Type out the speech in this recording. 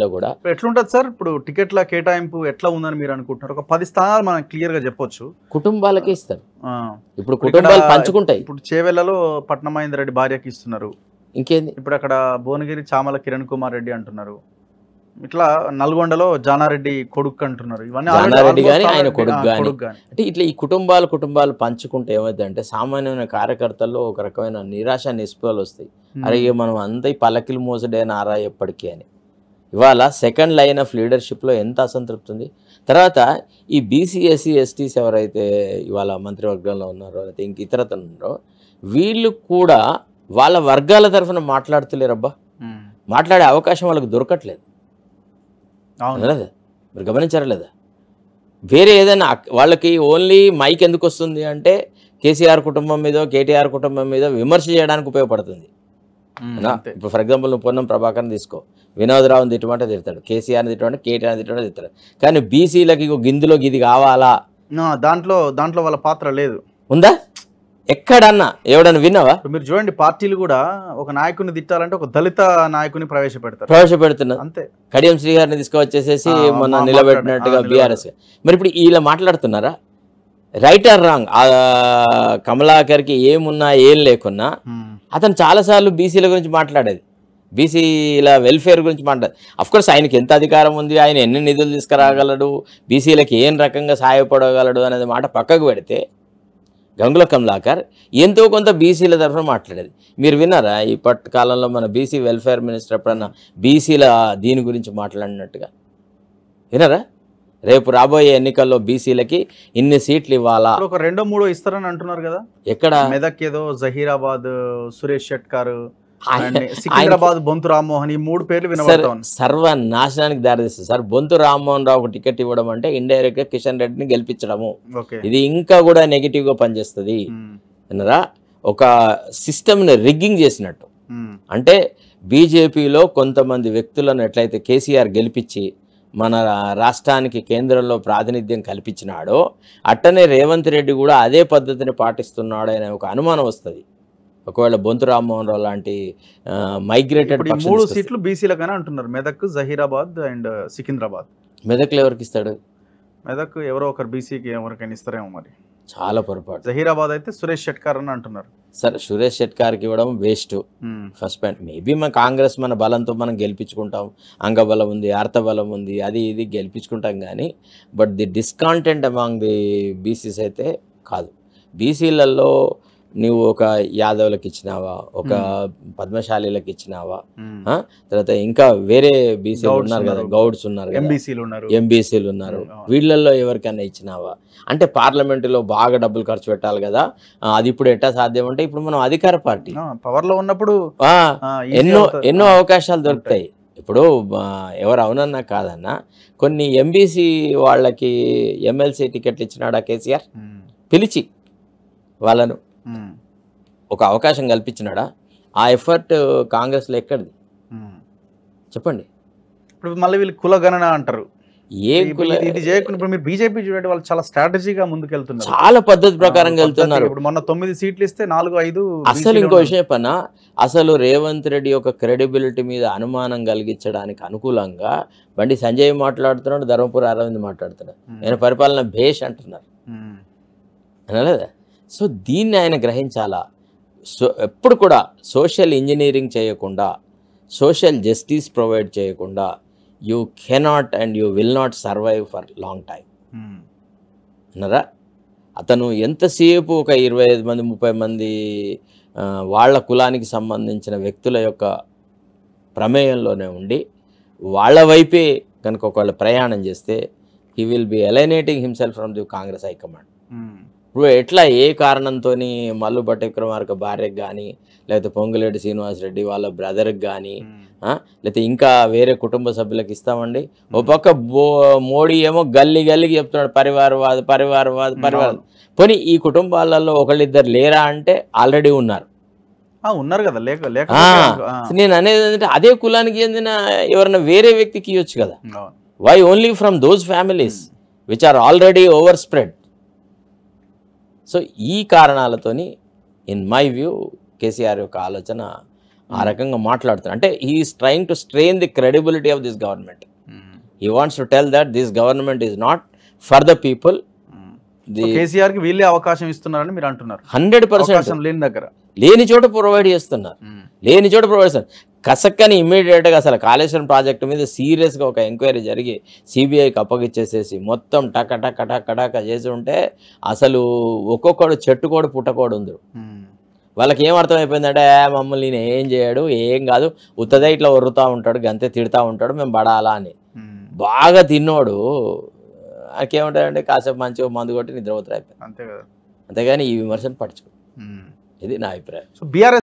లో కూడా ఎట్లుంటది సార్ ఇప్పుడు టికెట్ల కేటాయింపు ఎట్లా ఉందని మీరు అనుకుంటున్నారు ఒక పది స్థానాలు మనం క్లియర్ గా చెప్పొచ్చు కుటుంబాలకి ఇస్తారు ఇప్పుడు కుటుంబాలు పంచుకుంటాయి ఇప్పుడు చేవెళ్లలో మహేందర్ రెడ్డి భార్యకి ఇస్తున్నారు ఇంకేంది ఇప్పుడు అక్కడ భువనగిరి చామల కిరణ్ కుమార్ రెడ్డి అంటున్నారు ఇట్లా నల్గొండలో జానారెడ్డి కొడుకు అంటున్నారు ఇవన్నీ కానీ ఆయన కొడుకు కానీ అంటే ఇట్లా ఈ కుటుంబాలు కుటుంబాలు పంచుకుంటే అంటే సామాన్యమైన కార్యకర్తల్లో ఒక రకమైన నిరాశ నిస్పృహలు వస్తాయి అరే మనం అంతా ఈ పల్లకిలు మోసడే నారా ఎప్పటికీ అని ఇవాళ సెకండ్ లైన్ ఆఫ్ లీడర్షిప్లో ఎంత అసంతృప్తి ఉంది తర్వాత ఈ బీసీఎస్సీ ఎస్టీస్ e, ఎవరైతే ఇవాళ మంత్రివర్గంలో ఉన్నారో లేకపోతే ఇంక ఇతరతను ఉన్నారో వీళ్ళు కూడా వాళ్ళ వర్గాల తరఫున మాట్లాడుతులేరబ్బా మాట్లాడే అవకాశం వాళ్ళకి దొరకట్లేదు లేదా మీరు గమనించారా లేదా వేరే ఏదైనా వాళ్ళకి ఓన్లీ మైక్ ఎందుకు వస్తుంది అంటే కేసీఆర్ కుటుంబం మీదో కేటీఆర్ కుటుంబం మీదో విమర్శ చేయడానికి ఉపయోగపడుతుంది ఇప్పుడు ఫర్ ఎగ్జాంపుల్ నువ్వు పొన్నం ప్రభాకర్ని తీసుకో వినోదరావుని తిట్టమంటే తిడతాడు కేసీఆర్ని తిట్టమంటే కేటీఆర్ని తిట్టమంటే తిడతాడు కానీ బీసీలకి గిందులో ఇది కావాలా దాంట్లో దాంట్లో వాళ్ళ పాత్ర లేదు ఉందా ఎక్కడన్నా ఎవడన్నా విన్నావా మీరు చూడండి పార్టీలు కూడా ఒక నాయకుని తిట్టాలంటే ఒక దళిత నాయకుని ప్రవేశపెడతారు ప్రవేశపెడుతున్నారు అంతే కడియం శ్రీగారిని తీసుకువచ్చేసేసి మొన్న నిలబెట్టినట్టుగా బీఆర్ఎస్ మరి ఇప్పుడు వీళ్ళ మాట్లాడుతున్నారా రైట్ ఆర్ రాంగ్ కమలాకర్కి ఏమున్నా ఏం లేకున్నా hmm. అతను చాలాసార్లు బీసీల గురించి మాట్లాడేది బీసీల వెల్ఫేర్ గురించి మాట్లాడేది కోర్స్ ఆయనకి ఎంత అధికారం ఉంది ఆయన ఎన్ని నిధులు తీసుకురాగలడు బీసీలకు ఏం రకంగా సహాయపడగలడు అనేది మాట పక్కకు పెడితే గంగుల కమలాకర్ ఎంతో కొంత బీసీల తరఫున మాట్లాడేది మీరు విన్నారా ఇప్పటి కాలంలో మన బీసీ వెల్ఫేర్ మినిస్టర్ ఎప్పుడన్నా బీసీల దీని గురించి మాట్లాడినట్టుగా విన్నారా రేపు రాబోయే ఎన్నికల్లో బీసీలకి ఇన్ని సీట్లు ఇవ్వాలా ఒక రెండో మూడో ఇస్తారని అంటున్నారు కదా ఎక్కడ మెదక్ ఏదో జహీరాబాద్ సురేష్ షెట్కారు సికింద్రాబాద్ బొంతు రామ్మోహన్ ఈ మూడు పేర్లు వినబడతాం సర్వ నాశనానికి దారితీస్తుంది సార్ బొంతు రామ్మోహన్ రావుకు టికెట్ ఇవ్వడం అంటే ఇండైరెక్ట్ గా కిషన్ రెడ్డిని గెలిపించడము ఇది ఇంకా కూడా నెగిటివ్ గా పనిచేస్తుంది అన్నరా ఒక ని రిగ్గింగ్ చేసినట్టు అంటే బీజేపీలో కొంతమంది వ్యక్తులను ఎట్లయితే కేసీఆర్ గెలిపించి మన రాష్ట్రానికి కేంద్రంలో ప్రాతినిధ్యం కల్పించినాడో అట్టనే రేవంత్ రెడ్డి కూడా అదే పద్ధతిని పాటిస్తున్నాడు అనే ఒక అనుమానం వస్తుంది ఒకవేళ బొంతు రామ్మోహన్ రావు లాంటి మైగ్రేటెడ్ మూడు సీట్లు బీసీలకైనా అంటున్నారు మెదక్ జహీరాబాద్ అండ్ సికింద్రాబాద్ మెదక్లు ఎవరికి ఇస్తాడు మెదక్ ఎవరో ఒకరు బీసీకి ఎవరికైనా ఇస్తారేమో మరి చాలా పొరపాటు జహీరాబాద్ అయితే సురేష్ షెట్కార్ అని అంటున్నారు సరే సురేష్ షెట్కార్కి ఇవ్వడం వేస్ట్ ఫస్ట్ పాయింట్ మేబీ మన కాంగ్రెస్ మన బలంతో మనం గెలిపించుకుంటాం అంగబలం ఉంది బలం ఉంది అది ఇది గెలిపించుకుంటాం కానీ but the discontent among the BCs అయితే కాదు బీసీలలో నువ్వు ఒక యాదవులకు ఇచ్చినావా ఒక పద్మశాలీలకు ఇచ్చినావా తర్వాత ఇంకా వేరే బీసీ ఉన్నారు కదా గౌడ్స్ ఉన్నారు ఉన్నారు ఎంబీసీలు ఉన్నారు వీళ్ళల్లో ఎవరికైనా ఇచ్చినావా అంటే పార్లమెంటులో బాగా డబ్బులు ఖర్చు పెట్టాలి కదా అది ఇప్పుడు ఎట్టా సాధ్యం అంటే ఇప్పుడు మనం అధికార పార్టీ పవర్ లో ఉన్నప్పుడు ఎన్నో ఎన్నో అవకాశాలు దొరుకుతాయి ఇప్పుడు ఎవరు అవునన్నా కాదన్నా కొన్ని ఎంబీసీ వాళ్ళకి ఎమ్మెల్సీ టికెట్లు ఇచ్చినాడా కేసీఆర్ పిలిచి వాళ్ళను ఒక అవకాశం కల్పించినాడా ఆ ఎఫర్ట్ కాంగ్రెస్లో ఎక్కడిది చెప్పండి ఇప్పుడు మళ్ళీ వీళ్ళు కులగణన అంటారు ఏ కుల ఇది చేయకుండా ఇప్పుడు మీరు బీజేపీ చూడండి వాళ్ళు చాలా స్ట్రాటజీగా ముందుకెళ్తున్నారు చాలా పద్ధతి ప్రకారం వెళ్తున్నారు ఇప్పుడు మొన్న తొమ్మిది సీట్లు ఇస్తే నాలుగు ఐదు అసలు ఇంకో విషయం పైన అసలు రేవంత్ రెడ్డి యొక్క క్రెడిబిలిటీ మీద అనుమానం కలిగించడానికి అనుకూలంగా బండి సంజయ్ మాట్లాడుతున్నాడు ధర్మపురి అరవింద్ మాట్లాడుతున్నాడు ఆయన పరిపాలన భేష్ అంటున్నారు అనలేదా సో దీన్ని ఆయన గ్రహించాలా సో ఎప్పుడు కూడా సోషల్ ఇంజనీరింగ్ చేయకుండా సోషల్ జస్టిస్ ప్రొవైడ్ చేయకుండా you cannot and you will not survive for long time hmm. అన్నరా అతను ఎంతసేపు ఒక ఇరవై ఐదు మంది ముప్పై మంది వాళ్ళ కులానికి సంబంధించిన వ్యక్తుల యొక్క ప్రమేయంలోనే ఉండి వాళ్ళ వైపే కనుక ఒకవేళ ప్రయాణం చేస్తే he will be eliminating himself from the Congress high command ఇప్పుడు ఎట్లా ఏ కారణంతో మల్లు భట్టవిక్రమార్క భార్యకు కానీ లేకపోతే పొంగులేటి శ్రీనివాసరెడ్డి వాళ్ళ బ్రదర్కి కానీ లేకపోతే ఇంకా వేరే కుటుంబ సభ్యులకు ఇస్తామండి ఓ పక్క మోడీ ఏమో గల్లి గల్లికి చెప్తున్నాడు పరివారవాద పరివారవాద పరివార పోనీ ఈ కుటుంబాలలో ఒకళ్ళిద్దరు లేరా అంటే ఆల్రెడీ ఉన్నారు ఉన్నారు కదా లేక లేక నేను అనేది ఏంటంటే అదే కులానికి చెందిన ఎవరైనా వేరే వ్యక్తికి ఇవ్వచ్చు కదా why only from those families which are already over spread so ఈ కారణాలతోని ఇన్ మై వ్యూ కేసీఆర్ యొక్క ఆలోచన ఆ hmm. రకంగా మాట్లాడుతున్నారు అంటే is trying to strain the credibility of this government he wants to tell that this government is not for the people KCR కి వీళ్ళే అవకాశం ఇస్తున్నారని మీరు అంటున్నారు హండ్రెడ్ పర్సెంట్ లేని దగ్గర లేని చోట ప్రొవైడ్ చేస్తున్నారు hmm. లేని చోట ప్రొవైడ్ చేస్తున్నారు కసక్కని ఇమ్మీడియట్గా అసలు కాళేశ్వరం ప్రాజెక్టు మీద సీరియస్గా ఒక ఎంక్వైరీ జరిగి సిబిఐకి అప్పగిచ్చేసేసి మొత్తం టక టక టక టక చేసి ఉంటే అసలు ఒక్కొక్కడు చెట్టు కూడా పుట్టకోడు ఉందరు వాళ్ళకి ఏం అర్థమైపోయిందంటే మమ్మల్ని నేను ఏం చేయడు ఏం కాదు ఉత్తదే ఇట్లా ఒర్రుతూ ఉంటాడు గంతే తిడతా ఉంటాడు మేము బడాలా అని బాగా తిన్నోడు ఆయనకేముంటాడంటే కాసేపు మంచిగా మందు కొట్టి నిద్రపోతారు అయిపోయింది అంతేగాని ఈ విమర్శను పడుచుకో ఇది నా అభిప్రాయం సో బీఆర్ఎస్